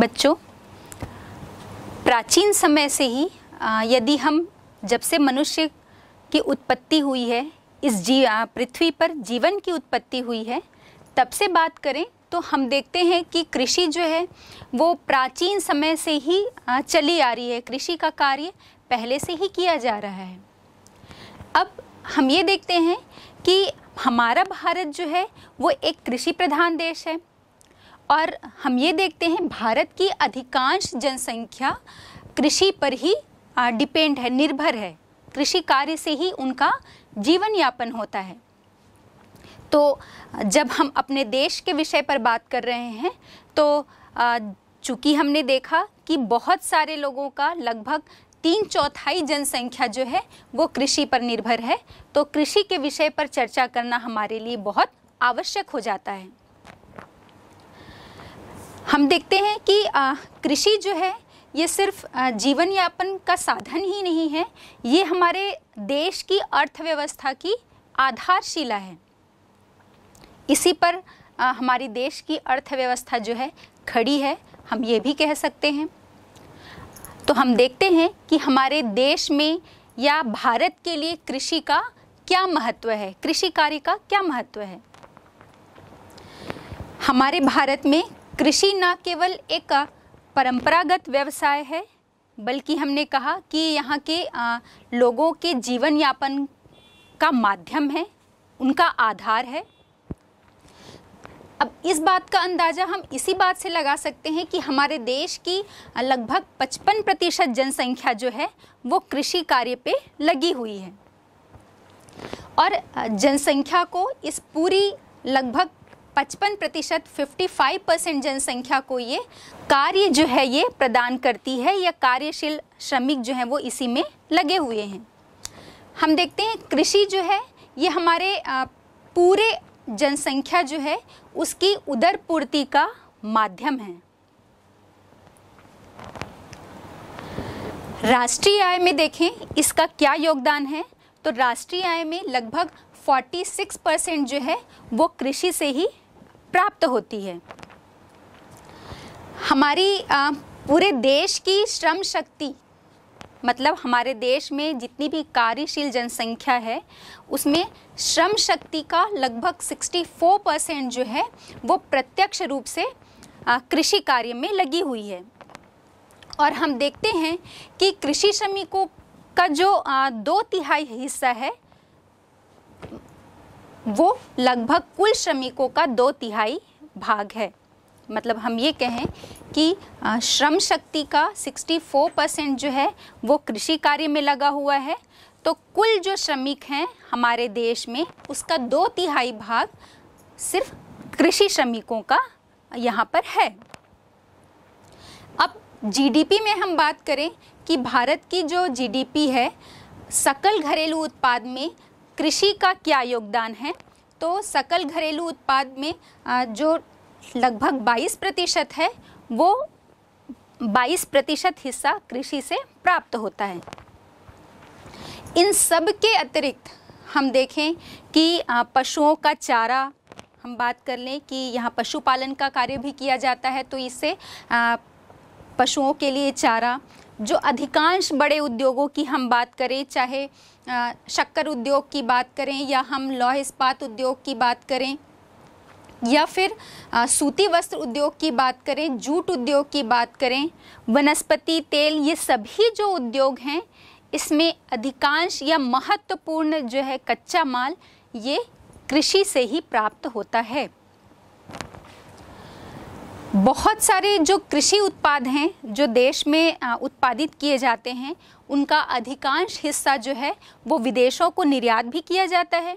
बच्चों प्राचीन समय से ही यदि हम जब से मनुष्य की उत्पत्ति हुई है इस जी पृथ्वी पर जीवन की उत्पत्ति हुई है तब से बात करें तो हम देखते हैं कि कृषि जो है वो प्राचीन समय से ही चली आ रही है कृषि का कार्य पहले से ही किया जा रहा है अब हम ये देखते हैं कि हमारा भारत जो है वो एक कृषि प्रधान देश है और हम ये देखते हैं भारत की अधिकांश जनसंख्या कृषि पर ही डिपेंड है निर्भर है कृषि कार्य से ही उनका जीवन यापन होता है तो जब हम अपने देश के विषय पर बात कर रहे हैं तो चूँकि हमने देखा कि बहुत सारे लोगों का लगभग तीन चौथाई जनसंख्या जो है वो कृषि पर निर्भर है तो कृषि के विषय पर चर्चा करना हमारे लिए बहुत आवश्यक हो जाता है हम देखते हैं कि कृषि जो है ये सिर्फ जीवन यापन का साधन ही नहीं है ये हमारे देश की अर्थव्यवस्था की आधारशिला है इसी पर आ, हमारी देश की अर्थव्यवस्था जो है खड़ी है हम ये भी कह सकते हैं तो हम देखते हैं कि हमारे देश में या भारत के लिए कृषि का क्या महत्व है कृषि कार्य का क्या महत्व है हमारे भारत में कृषि न केवल एक परंपरागत व्यवसाय है बल्कि हमने कहा कि यहाँ के लोगों के जीवन यापन का माध्यम है उनका आधार है अब इस बात का अंदाज़ा हम इसी बात से लगा सकते हैं कि हमारे देश की लगभग 55 प्रतिशत जनसंख्या जो है वो कृषि कार्य पे लगी हुई है और जनसंख्या को इस पूरी लगभग पचपन प्रतिशत फिफ्टी फाइव परसेंट जनसंख्या को ये कार्य जो है ये प्रदान करती है या कार्यशील श्रमिक जो हैं वो इसी में लगे हुए हैं हम देखते हैं कृषि जो है ये हमारे पूरे जनसंख्या जो है उसकी उदर पूर्ति का माध्यम है राष्ट्रीय आय में देखें इसका क्या योगदान है तो राष्ट्रीय आय में लगभग 46 परसेंट जो है वो कृषि से ही प्राप्त होती है हमारी आ, पूरे देश की श्रम शक्ति मतलब हमारे देश में जितनी भी कार्यशील जनसंख्या है उसमें श्रम शक्ति का लगभग 64 परसेंट जो है वो प्रत्यक्ष रूप से कृषि कार्य में लगी हुई है और हम देखते हैं कि कृषि श्रमिकों का जो दो तिहाई हिस्सा है वो लगभग कुल श्रमिकों का दो तिहाई भाग है मतलब हम ये कहें कि श्रम शक्ति का 64 परसेंट जो है वो कृषि कार्य में लगा हुआ है तो कुल जो श्रमिक हैं हमारे देश में उसका दो तिहाई भाग सिर्फ कृषि श्रमिकों का यहाँ पर है अब जीडीपी में हम बात करें कि भारत की जो जीडीपी है सकल घरेलू उत्पाद में कृषि का क्या योगदान है तो सकल घरेलू उत्पाद में जो लगभग 22 प्रतिशत है वो 22 प्रतिशत हिस्सा कृषि से प्राप्त होता है इन सब के अतिरिक्त हम देखें कि पशुओं का चारा हम बात कर लें कि यहाँ पशुपालन का कार्य भी किया जाता है तो इससे पशुओं के लिए चारा जो अधिकांश बड़े उद्योगों की हम बात करें चाहे शक्कर उद्योग की बात करें या हम लौह इस्पात उद्योग की बात करें या फिर आ, सूती वस्त्र उद्योग की बात करें जूट उद्योग की बात करें वनस्पति तेल ये सभी जो उद्योग हैं इसमें अधिकांश या महत्वपूर्ण जो है कच्चा माल ये कृषि से ही प्राप्त होता है बहुत सारे जो कृषि उत्पाद हैं जो देश में उत्पादित किए जाते हैं उनका अधिकांश हिस्सा जो है वो विदेशों को निर्यात भी किया जाता है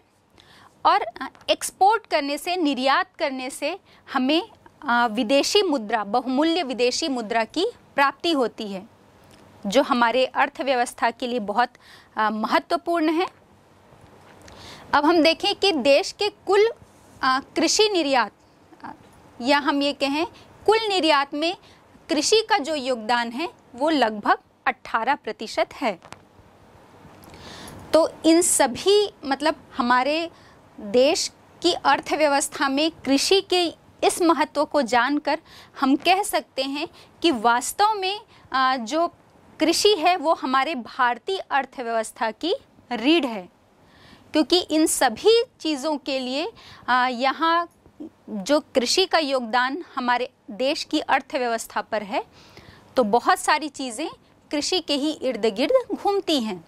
और एक्सपोर्ट करने से निर्यात करने से हमें विदेशी मुद्रा बहुमूल्य विदेशी मुद्रा की प्राप्ति होती है जो हमारे अर्थव्यवस्था के लिए बहुत महत्वपूर्ण है अब हम देखें कि देश के कुल कृषि निर्यात या हम ये कहें कुल निर्यात में कृषि का जो योगदान है वो लगभग अट्ठारह प्रतिशत है तो इन सभी मतलब हमारे देश की अर्थव्यवस्था में कृषि के इस महत्व को जानकर हम कह सकते हैं कि वास्तव में जो कृषि है वो हमारे भारतीय अर्थव्यवस्था की रीढ़ है क्योंकि इन सभी चीज़ों के लिए यहाँ जो कृषि का योगदान हमारे देश की अर्थव्यवस्था पर है तो बहुत सारी चीज़ें कृषि के ही इर्द गिर्द घूमती हैं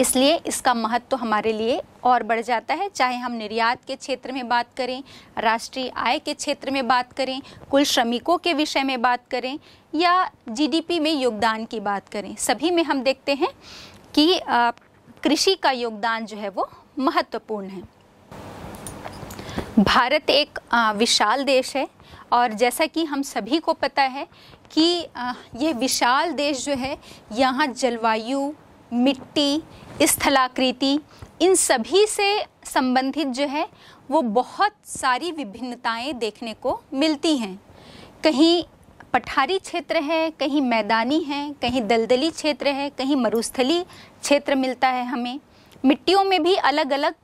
इसलिए इसका महत्व तो हमारे लिए और बढ़ जाता है चाहे हम निर्यात के क्षेत्र में बात करें राष्ट्रीय आय के क्षेत्र में बात करें कुल श्रमिकों के विषय में बात करें या जीडीपी में योगदान की बात करें सभी में हम देखते हैं कि कृषि का योगदान जो है वो महत्वपूर्ण है भारत एक विशाल देश है और जैसा कि हम सभी को पता है कि यह विशाल देश जो है यहाँ जलवायु मिट्टी स्थलाकृति इन सभी से संबंधित जो है वो बहुत सारी विभिन्नताएं देखने को मिलती हैं कहीं पठारी क्षेत्र है कहीं मैदानी है कहीं दलदली क्षेत्र है कहीं मरुस्थली क्षेत्र मिलता है हमें मिट्टियों में भी अलग अलग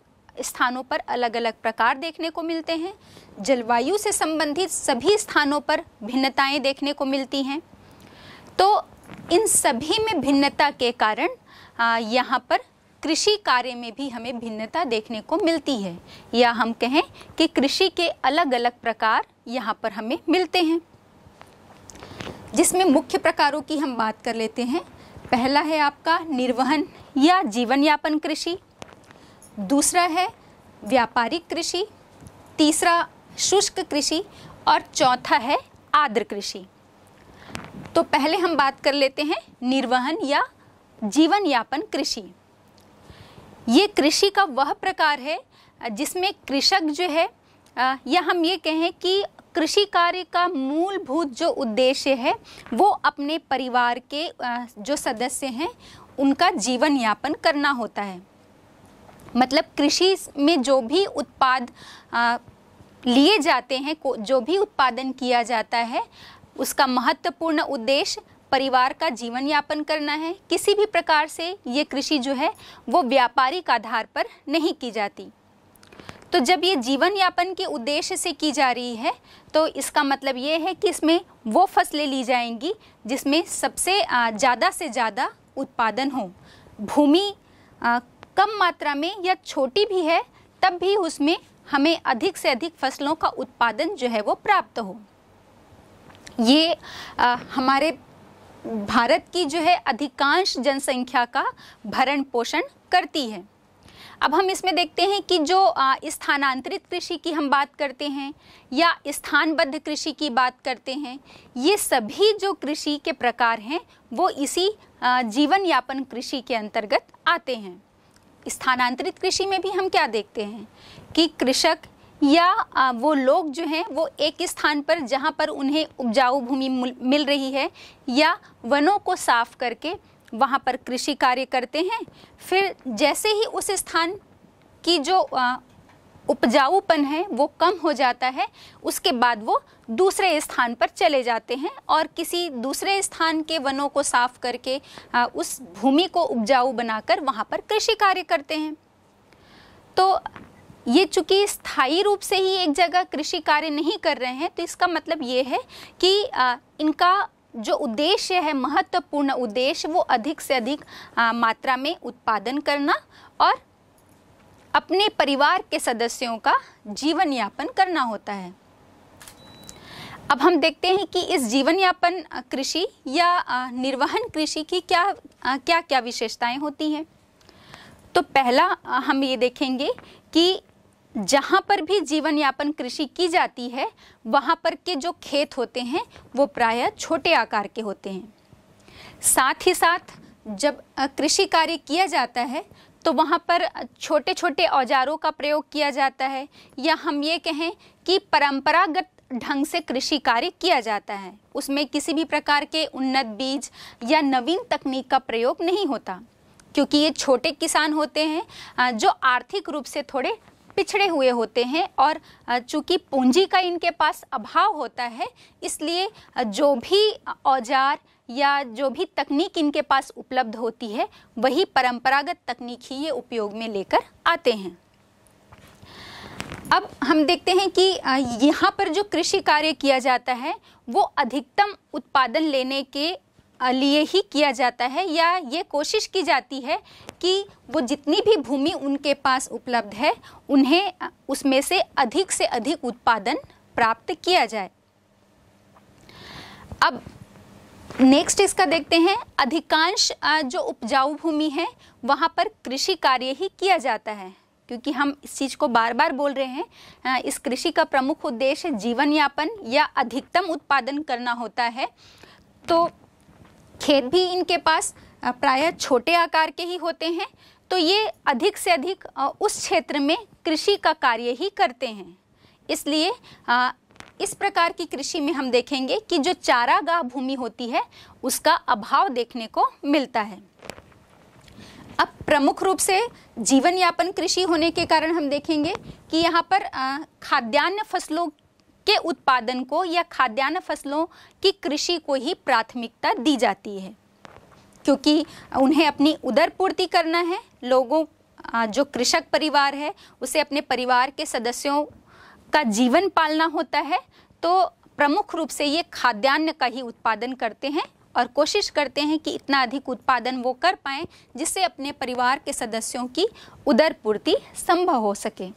स्थानों पर अलग अलग प्रकार देखने को मिलते हैं जलवायु से संबंधित सभी स्थानों पर भिन्नताएं देखने को मिलती हैं तो इन सभी में भिन्नता के कारण यहाँ पर कृषि कार्य में भी हमें भिन्नता देखने को मिलती है या हम कहें कि कृषि के अलग अलग प्रकार यहाँ पर हमें मिलते हैं जिसमें मुख्य प्रकारों की हम बात कर लेते हैं पहला है आपका निर्वहन या जीवन यापन कृषि दूसरा है व्यापारिक कृषि तीसरा शुष्क कृषि और चौथा है आर्द्र कृषि तो पहले हम बात कर लेते हैं निर्वहन या जीवन यापन कृषि ये कृषि का वह प्रकार है जिसमें कृषक जो है या हम ये कहें कि कृषि कार्य का मूलभूत जो उद्देश्य है वो अपने परिवार के जो सदस्य हैं उनका जीवन यापन करना होता है मतलब कृषि में जो भी उत्पाद लिए जाते हैं जो भी उत्पादन किया जाता है उसका महत्वपूर्ण उद्देश्य परिवार का जीवन यापन करना है किसी भी प्रकार से ये कृषि जो है वो व्यापारिक आधार पर नहीं की जाती तो जब ये जीवन यापन के उद्देश्य से की जा रही है तो इसका मतलब ये है कि इसमें वो फसलें ली जाएंगी जिसमें सबसे ज़्यादा से ज़्यादा उत्पादन हो भूमि कम मात्रा में या छोटी भी है तब भी उसमें हमें अधिक से अधिक फसलों का उत्पादन जो है वो प्राप्त हो ये आ, हमारे भारत की जो है अधिकांश जनसंख्या का भरण पोषण करती है अब हम इसमें देखते हैं कि जो स्थानांतरित कृषि की हम बात करते हैं या स्थानबद्ध कृषि की बात करते हैं ये सभी जो कृषि के प्रकार हैं वो इसी जीवन यापन कृषि के अंतर्गत आते हैं स्थानांतरित कृषि में भी हम क्या देखते हैं कि कृषक या वो लोग जो हैं वो एक स्थान पर जहाँ पर उन्हें उपजाऊ भूमि मिल रही है या वनों को साफ करके वहाँ पर कृषि कार्य करते हैं फिर जैसे ही उस स्थान की जो उपजाऊपन है वो कम हो जाता है उसके बाद वो दूसरे स्थान पर चले जाते हैं और किसी दूसरे स्थान के वनों को साफ करके उस भूमि को उपजाऊ बनाकर वहाँ पर कृषि कार्य करते हैं तो ये चूंकि स्थायी रूप से ही एक जगह कृषि कार्य नहीं कर रहे हैं तो इसका मतलब ये है कि इनका जो उद्देश्य है महत्वपूर्ण उद्देश्य वो अधिक से अधिक मात्रा में उत्पादन करना और अपने परिवार के सदस्यों का जीवन यापन करना होता है अब हम देखते हैं कि इस जीवन यापन कृषि या निर्वहन कृषि की क्या क्या क्या विशेषताएं होती हैं तो पहला हम ये देखेंगे कि जहाँ पर भी जीवन यापन कृषि की जाती है वहाँ पर के जो खेत होते हैं वो प्रायः छोटे आकार के होते हैं साथ ही साथ जब कृषि कार्य किया जाता है तो वहाँ पर छोटे छोटे औजारों का प्रयोग किया जाता है या हम ये कहें कि परंपरागत ढंग से कृषि कार्य किया जाता है उसमें किसी भी प्रकार के उन्नत बीज या नवीन तकनीक का प्रयोग नहीं होता क्योंकि ये छोटे किसान होते हैं जो आर्थिक रूप से थोड़े पिछड़े हुए होते हैं और चूंकि पूंजी का इनके पास अभाव होता है इसलिए जो भी औजार या जो भी तकनीक इनके पास उपलब्ध होती है वही परंपरागत तकनीक ही ये उपयोग में लेकर आते हैं अब हम देखते हैं कि यहाँ पर जो कृषि कार्य किया जाता है वो अधिकतम उत्पादन लेने के लिए ही किया जाता है या ये कोशिश की जाती है कि वो जितनी भी भूमि उनके पास उपलब्ध है उन्हें उसमें से अधिक से अधिक उत्पादन प्राप्त किया जाए अब नेक्स्ट इसका देखते हैं अधिकांश जो उपजाऊ भूमि है वहाँ पर कृषि कार्य ही किया जाता है क्योंकि हम इस चीज़ को बार बार बोल रहे हैं इस कृषि का प्रमुख उद्देश्य जीवन यापन या अधिकतम उत्पादन करना होता है तो खेत भी इनके पास प्रायः छोटे आकार के ही होते हैं तो ये अधिक से अधिक उस क्षेत्र में कृषि का कार्य ही करते हैं इसलिए इस प्रकार की कृषि में हम देखेंगे कि जो चारागाह भूमि होती है उसका अभाव देखने को मिलता है अब प्रमुख रूप से जीवन यापन कृषि होने के कारण हम देखेंगे कि यहाँ पर खाद्यान्न फसलों के उत्पादन को या खाद्यान्न फसलों की कृषि को ही प्राथमिकता दी जाती है क्योंकि उन्हें अपनी उदर पूर्ति करना है लोगों जो कृषक परिवार है उसे अपने परिवार के सदस्यों का जीवन पालना होता है तो प्रमुख रूप से ये खाद्यान्न का ही उत्पादन करते हैं और कोशिश करते हैं कि इतना अधिक उत्पादन वो कर पाए जिससे अपने परिवार के सदस्यों की उदर पूर्ति संभव हो सके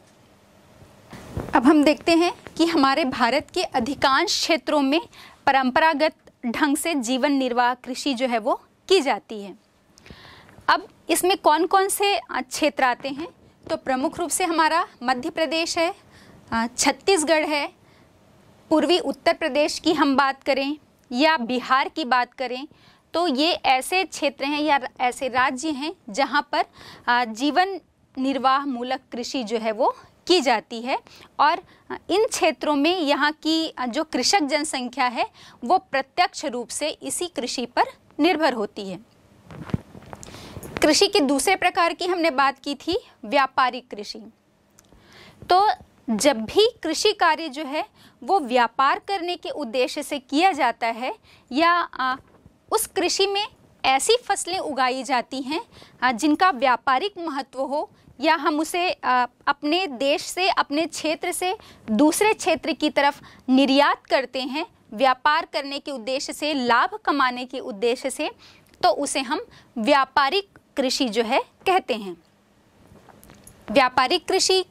अब हम देखते हैं कि हमारे भारत के अधिकांश क्षेत्रों में परंपरागत ढंग से जीवन निर्वाह कृषि जो है वो की जाती है अब इसमें कौन कौन से क्षेत्र आते हैं तो प्रमुख रूप से हमारा मध्य प्रदेश है हाँ, छत्तीसगढ़ है पूर्वी उत्तर प्रदेश की हम बात करें या बिहार की बात करें तो ये ऐसे क्षेत्र हैं या ऐसे राज्य हैं जहाँ पर जीवन निर्वाह मूलक कृषि जो है वो की जाती है और इन क्षेत्रों में यहाँ की जो कृषक जनसंख्या है वो प्रत्यक्ष रूप से इसी कृषि पर निर्भर होती है कृषि के दूसरे प्रकार की हमने बात की थी व्यापारिक कृषि तो जब भी कृषि कार्य जो है वो व्यापार करने के उद्देश्य से किया जाता है या आ, उस कृषि में ऐसी फसलें उगाई जाती हैं जिनका व्यापारिक महत्व हो या हम उसे आ, अपने देश से अपने क्षेत्र से दूसरे क्षेत्र की तरफ निर्यात करते हैं व्यापार करने के उद्देश्य से लाभ कमाने के उद्देश्य से तो उसे हम व्यापारिक कृषि जो है कहते हैं व्यापारिक कृषि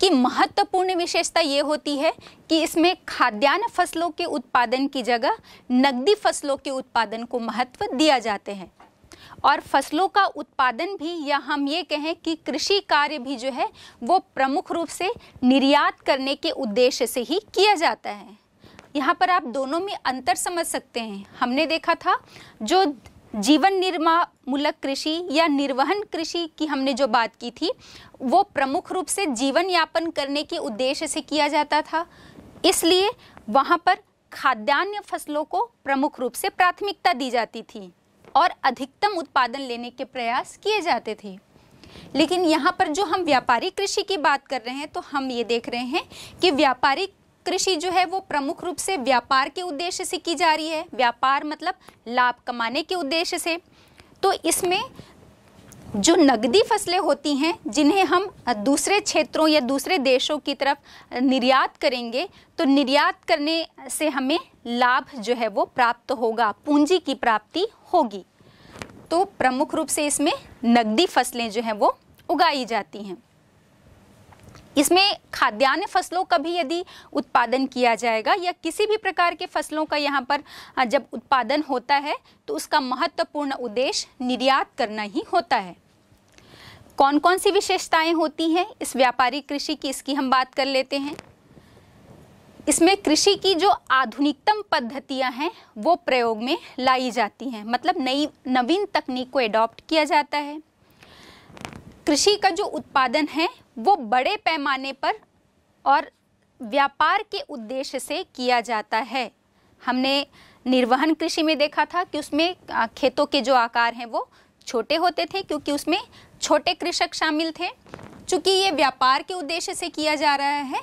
की महत्वपूर्ण विशेषता ये होती है कि इसमें खाद्यान्न फसलों के उत्पादन की जगह नकदी फसलों के उत्पादन को महत्व दिया जाते हैं और फसलों का उत्पादन भी या हम ये कहें कि कृषि कार्य भी जो है वो प्रमुख रूप से निर्यात करने के उद्देश्य से ही किया जाता है यहाँ पर आप दोनों में अंतर समझ सकते हैं हमने देखा था जो जीवन निर्मा मूलक कृषि या निर्वहन कृषि की हमने जो बात की थी वो प्रमुख रूप से जीवन यापन करने के उद्देश्य से किया जाता था इसलिए वहाँ पर खाद्यान्न फसलों को प्रमुख रूप से प्राथमिकता दी जाती थी और अधिकतम उत्पादन लेने के प्रयास किए जाते थे लेकिन यहाँ पर जो हम व्यापारिक कृषि की बात कर रहे हैं तो हम ये देख रहे हैं कि व्यापारिक कृषि जो है वो प्रमुख रूप से व्यापार के उद्देश्य से की जा रही है व्यापार मतलब लाभ कमाने के उद्देश्य से तो इसमें जो नगदी फसलें होती हैं जिन्हें हम दूसरे क्षेत्रों या दूसरे देशों की तरफ निर्यात करेंगे तो निर्यात करने से हमें लाभ जो है वो प्राप्त होगा पूंजी की प्राप्ति होगी तो प्रमुख रूप से इसमें नगदी फसलें जो हैं वो उगाई जाती हैं इसमें खाद्यान्न फसलों का भी यदि उत्पादन किया जाएगा या किसी भी प्रकार के फसलों का यहाँ पर जब उत्पादन होता है तो उसका महत्वपूर्ण उद्देश्य निर्यात करना ही होता है कौन कौन सी विशेषताएं होती हैं इस व्यापारिक कृषि की इसकी हम बात कर लेते हैं इसमें कृषि की जो आधुनिकतम पद्धतियां हैं वो प्रयोग में लाई जाती हैं मतलब नई नवीन तकनीक को एडॉप्ट किया जाता है कृषि का जो उत्पादन है वो बड़े पैमाने पर और व्यापार के उद्देश्य से किया जाता है हमने निर्वहन कृषि में देखा था कि उसमें खेतों के जो आकार हैं वो छोटे होते थे क्योंकि उसमें छोटे कृषक शामिल थे चूँकि ये व्यापार के उद्देश्य से किया जा रहा है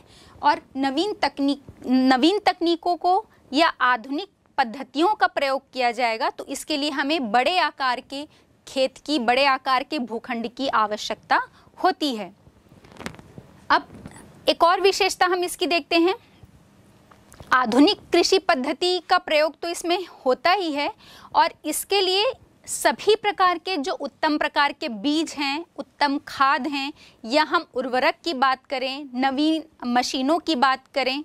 और नवीन तकनीक नवीन तकनीकों को या आधुनिक पद्धतियों का प्रयोग किया जाएगा तो इसके लिए हमें बड़े आकार के खेत की बड़े आकार के भूखंड की आवश्यकता होती है अब एक और विशेषता हम इसकी देखते हैं आधुनिक कृषि पद्धति का प्रयोग तो इसमें होता ही है और इसके लिए सभी प्रकार के जो उत्तम प्रकार के बीज हैं उत्तम खाद हैं या हम उर्वरक की बात करें नवीन मशीनों की बात करें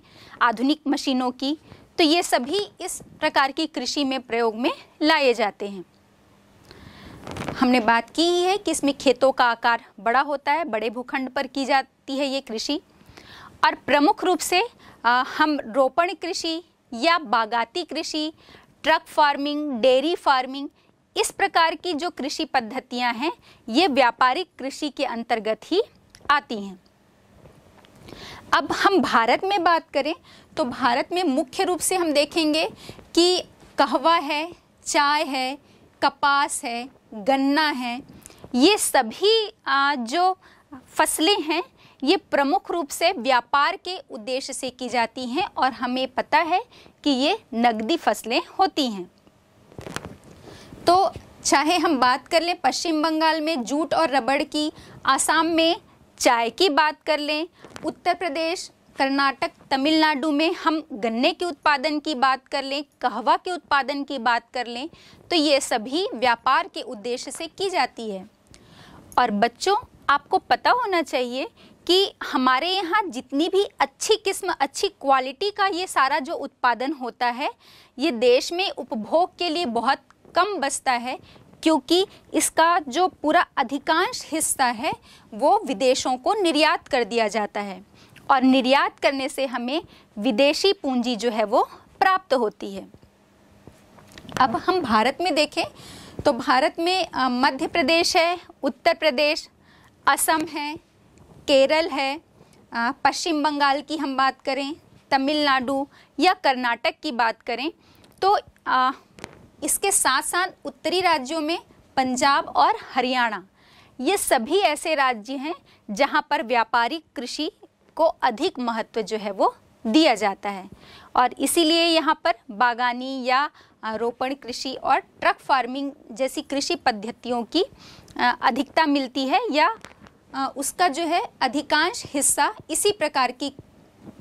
आधुनिक मशीनों की तो ये सभी इस प्रकार की कृषि में प्रयोग में लाए जाते हैं हमने बात की ही है कि इसमें खेतों का आकार बड़ा होता है बड़े भूखंड पर की जाती है ये कृषि और प्रमुख रूप से आ, हम रोपण कृषि या बागाती कृषि ट्रक फार्मिंग डेयरी फार्मिंग इस प्रकार की जो कृषि पद्धतियां हैं ये व्यापारिक कृषि के अंतर्गत ही आती हैं अब हम भारत में बात करें तो भारत में मुख्य रूप से हम देखेंगे कि कहवा है चाय है कपास है गन्ना है ये सभी जो फसलें हैं ये प्रमुख रूप से व्यापार के उद्देश्य से की जाती हैं और हमें पता है कि ये नगदी फसलें होती हैं तो चाहे हम बात कर लें पश्चिम बंगाल में जूट और रबड़ की आसाम में चाय की बात कर लें उत्तर प्रदेश कर्नाटक तमिलनाडु में हम गन्ने के उत्पादन की बात कर लें कहवा के उत्पादन की बात कर लें तो ये सभी व्यापार के उद्देश्य से की जाती है और बच्चों आपको पता होना चाहिए कि हमारे यहाँ जितनी भी अच्छी किस्म अच्छी क्वालिटी का ये सारा जो उत्पादन होता है ये देश में उपभोग के लिए बहुत कम बचता है क्योंकि इसका जो पूरा अधिकांश हिस्सा है वो विदेशों को निर्यात कर दिया जाता है और निर्यात करने से हमें विदेशी पूंजी जो है वो प्राप्त होती है अब हम भारत में देखें तो भारत में मध्य प्रदेश है उत्तर प्रदेश असम है केरल है पश्चिम बंगाल की हम बात करें तमिलनाडु या कर्नाटक की बात करें तो आ, इसके साथ साथ उत्तरी राज्यों में पंजाब और हरियाणा ये सभी ऐसे राज्य हैं जहाँ पर व्यापारिक कृषि को अधिक महत्व जो है वो दिया जाता है और इसीलिए यहाँ पर बागानी या रोपण कृषि और ट्रक फार्मिंग जैसी कृषि पद्धतियों की अधिकता मिलती है या उसका जो है अधिकांश हिस्सा इसी प्रकार की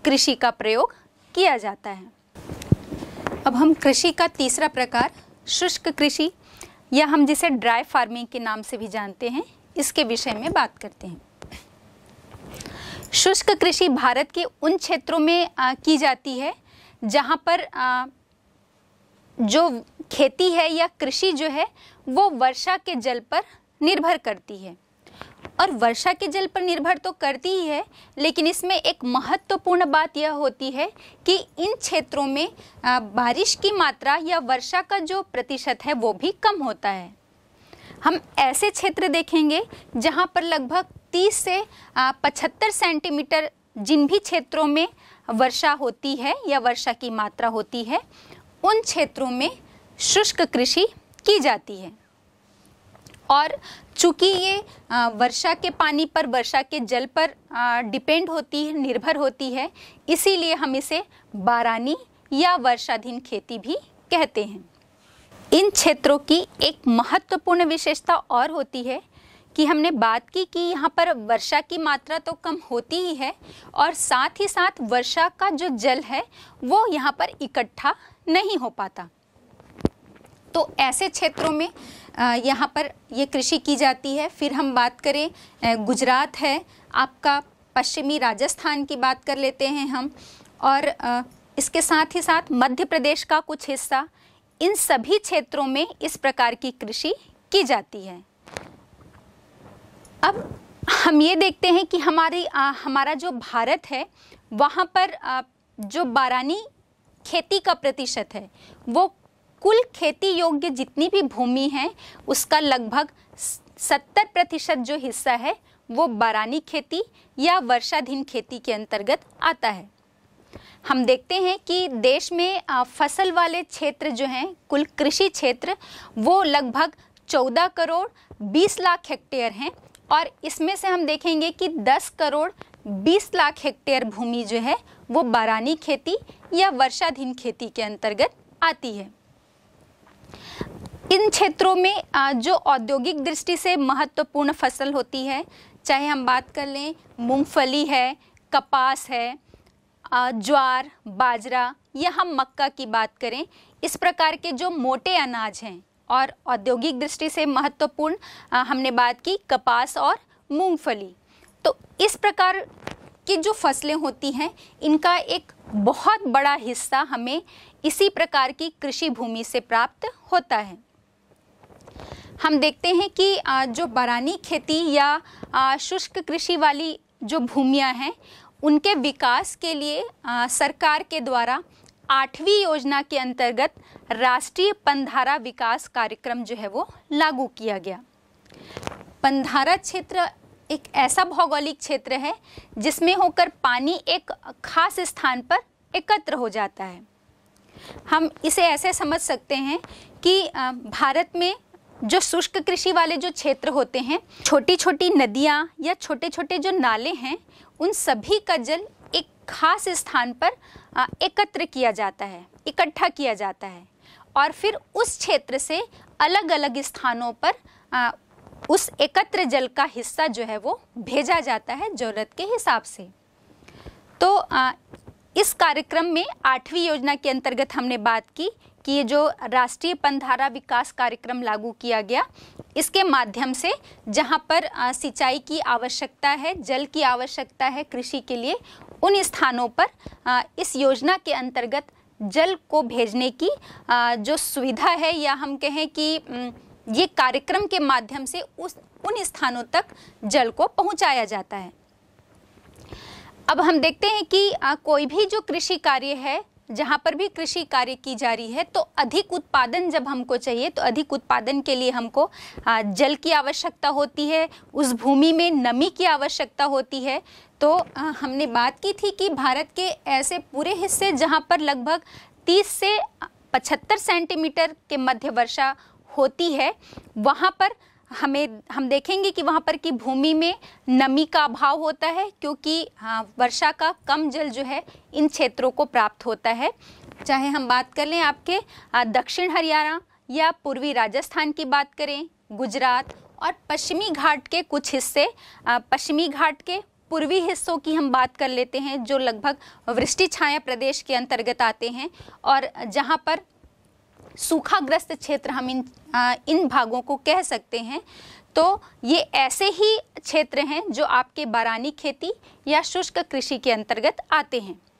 कृषि का प्रयोग किया जाता है अब हम कृषि का तीसरा प्रकार शुष्क कृषि या हम जिसे ड्राई फार्मिंग के नाम से भी जानते हैं इसके विषय में बात करते हैं शुष्क कृषि भारत के उन क्षेत्रों में आ, की जाती है जहाँ पर आ, जो खेती है या कृषि जो है वो वर्षा के जल पर निर्भर करती है और वर्षा के जल पर निर्भर तो करती ही है लेकिन इसमें एक महत्वपूर्ण बात यह होती है कि इन क्षेत्रों में बारिश की मात्रा या वर्षा का जो प्रतिशत है वो भी कम होता है हम ऐसे क्षेत्र देखेंगे जहाँ पर लगभग 30 से 75 सेंटीमीटर जिन भी क्षेत्रों में वर्षा होती है या वर्षा की मात्रा होती है उन क्षेत्रों में शुष्क कृषि की जाती है और चूंकि ये वर्षा के पानी पर वर्षा के जल पर डिपेंड होती है निर्भर होती है इसीलिए हम इसे बारानी या वर्षाधीन खेती भी कहते हैं इन क्षेत्रों की एक महत्वपूर्ण विशेषता और होती है कि हमने बात की कि यहाँ पर वर्षा की मात्रा तो कम होती ही है और साथ ही साथ वर्षा का जो जल है वो यहाँ पर इकट्ठा नहीं हो पाता तो ऐसे क्षेत्रों में यहाँ पर ये कृषि की जाती है फिर हम बात करें गुजरात है आपका पश्चिमी राजस्थान की बात कर लेते हैं हम और इसके साथ ही साथ मध्य प्रदेश का कुछ हिस्सा इन सभी क्षेत्रों में इस प्रकार की कृषि की जाती है अब हम ये देखते हैं कि हमारी आ, हमारा जो भारत है वहाँ पर आ, जो बारानी खेती का प्रतिशत है वो कुल खेती योग्य जितनी भी भूमि है उसका लगभग सत्तर प्रतिशत जो हिस्सा है वो बारानी खेती या वर्षाधीन खेती के अंतर्गत आता है हम देखते हैं कि देश में फसल वाले क्षेत्र जो हैं कुल कृषि क्षेत्र वो लगभग 14 करोड़ 20 लाख हेक्टेयर हैं और इसमें से हम देखेंगे कि 10 करोड़ 20 लाख हेक्टेयर भूमि जो है वो बारानी खेती या वर्षाधीन खेती के अंतर्गत आती है इन क्षेत्रों में जो औद्योगिक दृष्टि से महत्वपूर्ण फसल होती है चाहे हम बात कर लें मूंगफली है कपास है ज्वार बाजरा या हम मक्का की बात करें इस प्रकार के जो मोटे अनाज हैं और औद्योगिक दृष्टि से महत्वपूर्ण हमने बात की कपास और मूंगफली तो इस प्रकार की जो फसलें होती हैं इनका एक बहुत बड़ा हिस्सा हमें इसी प्रकार की कृषि भूमि से प्राप्त होता है हम देखते हैं कि जो बरानी खेती या शुष्क कृषि वाली जो भूमियां हैं उनके विकास के लिए सरकार के द्वारा आठवीं योजना के अंतर्गत राष्ट्रीय पंधारा विकास कार्यक्रम जो है वो लागू किया गया पंधारा क्षेत्र एक ऐसा भौगोलिक क्षेत्र है जिसमें होकर पानी एक खास स्थान पर एकत्र हो जाता है हम इसे ऐसे समझ सकते हैं कि भारत में जो शुष्क कृषि वाले जो क्षेत्र होते हैं छोटी छोटी नदियाँ या छोटे छोटे जो नाले हैं उन सभी का जल एक खास स्थान पर एकत्र किया जाता है इकट्ठा किया जाता है और फिर उस क्षेत्र से अलग अलग स्थानों पर आ, उस एकत्र जल का हिस्सा जो है वो भेजा जाता है ज़रूरत के हिसाब से तो आ, इस कार्यक्रम में आठवीं योजना के अंतर्गत हमने बात की कि ये जो राष्ट्रीय पंधारा विकास कार्यक्रम लागू किया गया इसके माध्यम से जहाँ पर सिंचाई की आवश्यकता है जल की आवश्यकता है कृषि के लिए उन स्थानों पर आ, इस योजना के अंतर्गत जल को भेजने की जो सुविधा है या हम कहें कि ये कार्यक्रम के माध्यम से उस उन स्थानों तक जल को पहुंचाया जाता है अब हम देखते हैं कि कोई भी जो कृषि कार्य है जहाँ पर भी कृषि कार्य की जा रही है तो अधिक उत्पादन जब हमको चाहिए तो अधिक उत्पादन के लिए हमको जल की आवश्यकता होती है उस भूमि में नमी की आवश्यकता होती है तो हमने बात की थी कि भारत के ऐसे पूरे हिस्से जहाँ पर लगभग 30 से 75 सेंटीमीटर के मध्य वर्षा होती है वहाँ पर हमें हम देखेंगे कि वहाँ पर की भूमि में नमी का अभाव होता है क्योंकि हाँ, वर्षा का कम जल जो है इन क्षेत्रों को प्राप्त होता है चाहे हम बात कर लें आपके दक्षिण हरियाणा या पूर्वी राजस्थान की बात करें गुजरात और पश्चिमी घाट के कुछ हिस्से पश्चिमी घाट के पूर्वी हिस्सों की हम बात कर लेते हैं जो लगभग वृष्टि छाया प्रदेश के अंतर्गत आते हैं और जहाँ पर सूखाग्रस्त क्षेत्र हम इन आ, इन भागों को कह सकते हैं तो ये ऐसे ही क्षेत्र हैं जो आपके बारानी खेती या शुष्क कृषि के अंतर्गत आते हैं